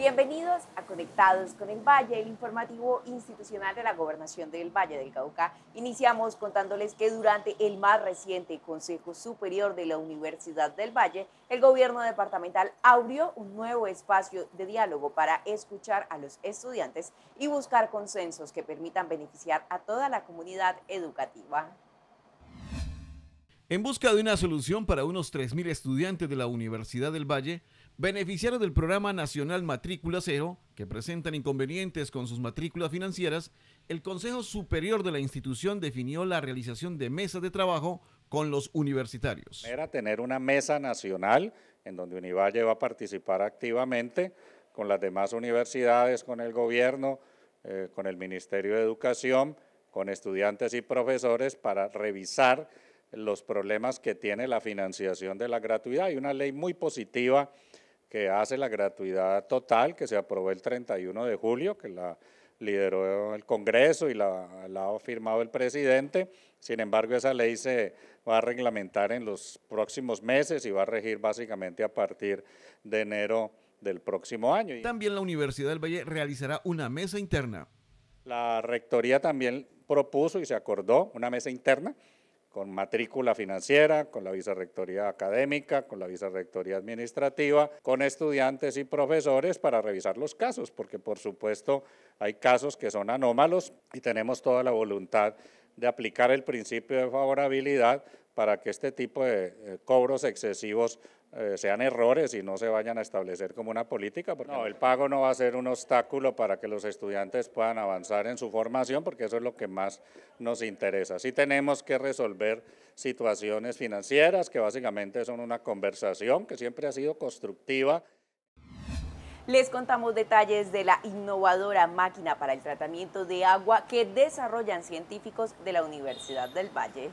Bienvenidos a Conectados con el Valle, el informativo institucional de la Gobernación del Valle del Cauca. Iniciamos contándoles que durante el más reciente Consejo Superior de la Universidad del Valle, el gobierno departamental abrió un nuevo espacio de diálogo para escuchar a los estudiantes y buscar consensos que permitan beneficiar a toda la comunidad educativa. En busca de una solución para unos 3.000 estudiantes de la Universidad del Valle, Beneficiarios del Programa Nacional Matrícula Cero, que presentan inconvenientes con sus matrículas financieras, el Consejo Superior de la institución definió la realización de mesas de trabajo con los universitarios. Era tener una mesa nacional en donde Univalle va a participar activamente con las demás universidades, con el gobierno, eh, con el Ministerio de Educación, con estudiantes y profesores para revisar los problemas que tiene la financiación de la gratuidad. Hay una ley muy positiva que hace la gratuidad total, que se aprobó el 31 de julio, que la lideró el Congreso y la, ha firmado el presidente. Sin embargo, esa ley se va a reglamentar en los próximos meses y va a regir básicamente a partir de enero del próximo año. También la Universidad del Valle realizará una mesa interna. La Rectoría también propuso y se acordó una mesa interna con matrícula financiera, con la vicerrectoría académica, con la vicerrectoría administrativa, con estudiantes y profesores para revisar los casos, porque por supuesto hay casos que son anómalos y tenemos toda la voluntad de aplicar el principio de favorabilidad para que este tipo de eh, cobros excesivos eh, sean errores y no se vayan a establecer como una política, porque el pago no va a ser un obstáculo para que los estudiantes puedan avanzar en su formación, porque eso es lo que más nos interesa. Sí tenemos que resolver situaciones financieras, que básicamente son una conversación que siempre ha sido constructiva. Les contamos detalles de la innovadora máquina para el tratamiento de agua que desarrollan científicos de la Universidad del Valle.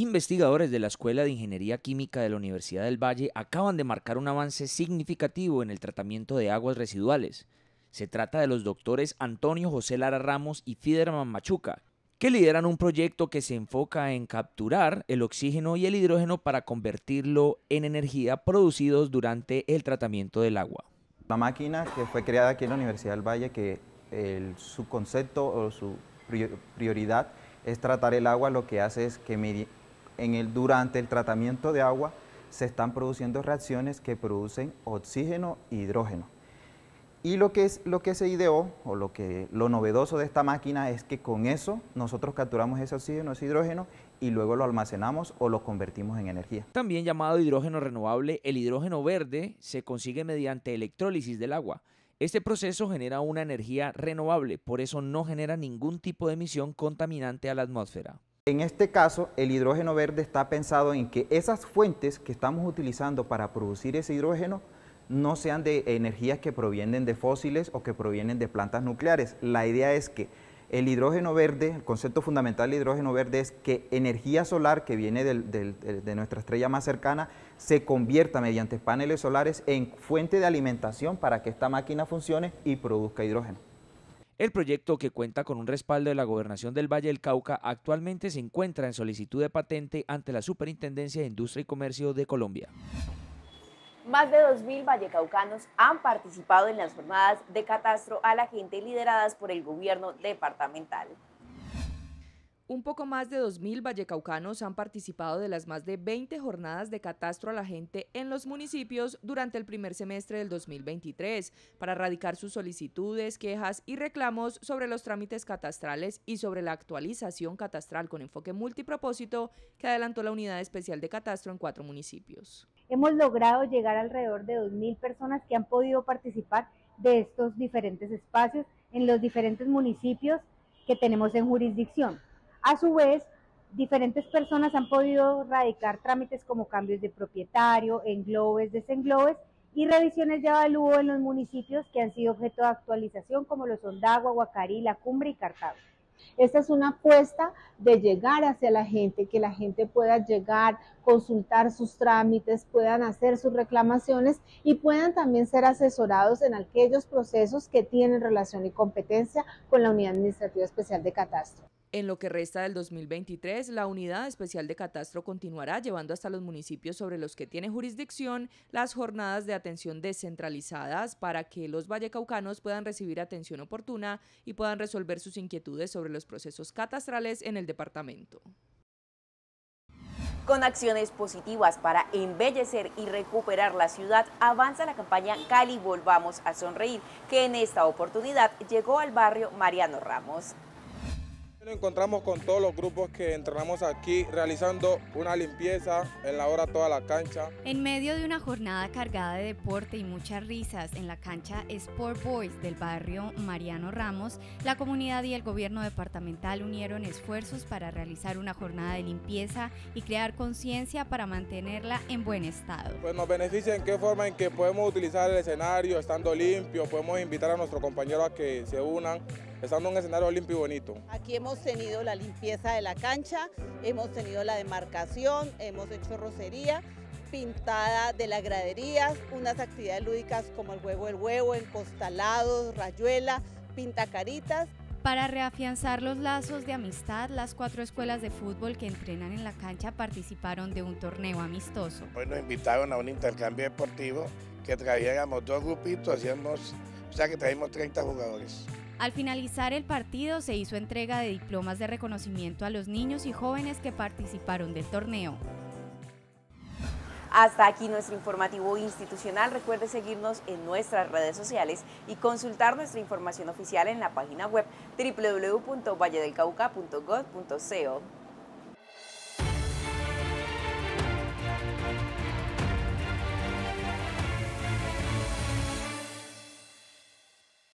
Investigadores de la Escuela de Ingeniería Química de la Universidad del Valle acaban de marcar un avance significativo en el tratamiento de aguas residuales. Se trata de los doctores Antonio José Lara Ramos y Fiderman Machuca, que lideran un proyecto que se enfoca en capturar el oxígeno y el hidrógeno para convertirlo en energía producidos durante el tratamiento del agua. La máquina que fue creada aquí en la Universidad del Valle, que su concepto o su prioridad es tratar el agua, lo que hace es que en el, durante el tratamiento de agua se están produciendo reacciones que producen oxígeno e hidrógeno. Y lo que, es, lo que se ideó, o lo, que, lo novedoso de esta máquina, es que con eso nosotros capturamos ese oxígeno, ese hidrógeno, y luego lo almacenamos o lo convertimos en energía. También llamado hidrógeno renovable, el hidrógeno verde se consigue mediante electrólisis del agua. Este proceso genera una energía renovable, por eso no genera ningún tipo de emisión contaminante a la atmósfera. En este caso, el hidrógeno verde está pensado en que esas fuentes que estamos utilizando para producir ese hidrógeno no sean de energías que provienen de fósiles o que provienen de plantas nucleares. La idea es que el hidrógeno verde, el concepto fundamental del hidrógeno verde es que energía solar que viene de nuestra estrella más cercana se convierta mediante paneles solares en fuente de alimentación para que esta máquina funcione y produzca hidrógeno. El proyecto, que cuenta con un respaldo de la Gobernación del Valle del Cauca, actualmente se encuentra en solicitud de patente ante la Superintendencia de Industria y Comercio de Colombia. Más de 2.000 vallecaucanos han participado en las jornadas de catastro a la gente lideradas por el gobierno departamental. Un poco más de 2.000 vallecaucanos han participado de las más de 20 jornadas de catastro a la gente en los municipios durante el primer semestre del 2023 para erradicar sus solicitudes, quejas y reclamos sobre los trámites catastrales y sobre la actualización catastral con enfoque multipropósito que adelantó la Unidad Especial de Catastro en cuatro municipios. Hemos logrado llegar alrededor de 2.000 personas que han podido participar de estos diferentes espacios en los diferentes municipios que tenemos en jurisdicción. A su vez, diferentes personas han podido radicar trámites como cambios de propietario, englobes, desenglobes y revisiones de avalúo en los municipios que han sido objeto de actualización como lo son Dagua, Guacarí, La Cumbre y Cartago. Esta es una apuesta de llegar hacia la gente, que la gente pueda llegar, consultar sus trámites, puedan hacer sus reclamaciones y puedan también ser asesorados en aquellos procesos que tienen relación y competencia con la Unidad Administrativa Especial de Catastro. En lo que resta del 2023, la Unidad Especial de Catastro continuará llevando hasta los municipios sobre los que tiene jurisdicción las jornadas de atención descentralizadas para que los vallecaucanos puedan recibir atención oportuna y puedan resolver sus inquietudes sobre los procesos catastrales en el departamento. Con acciones positivas para embellecer y recuperar la ciudad, avanza la campaña Cali Volvamos a Sonreír, que en esta oportunidad llegó al barrio Mariano Ramos. Nos encontramos con todos los grupos que entrenamos aquí realizando una limpieza en la hora toda la cancha. En medio de una jornada cargada de deporte y muchas risas en la cancha Sport Boys del barrio Mariano Ramos, la comunidad y el gobierno departamental unieron esfuerzos para realizar una jornada de limpieza y crear conciencia para mantenerla en buen estado. Pues nos beneficia en qué forma en que podemos utilizar el escenario estando limpio, podemos invitar a nuestros compañeros a que se unan Estamos en un escenario limpio y bonito. Aquí hemos tenido la limpieza de la cancha, hemos tenido la demarcación, hemos hecho rosería, pintada de las graderías, unas actividades lúdicas como el huevo del huevo, encostalados, rayuela, pintacaritas. Para reafianzar los lazos de amistad, las cuatro escuelas de fútbol que entrenan en la cancha participaron de un torneo amistoso. Hoy nos invitaron a un intercambio deportivo que trajéramos dos grupitos, hacíamos, o sea que trajimos 30 jugadores. Al finalizar el partido se hizo entrega de diplomas de reconocimiento a los niños y jóvenes que participaron del torneo. Hasta aquí nuestro informativo institucional. Recuerde seguirnos en nuestras redes sociales y consultar nuestra información oficial en la página web www.valledelcauca.gov.co.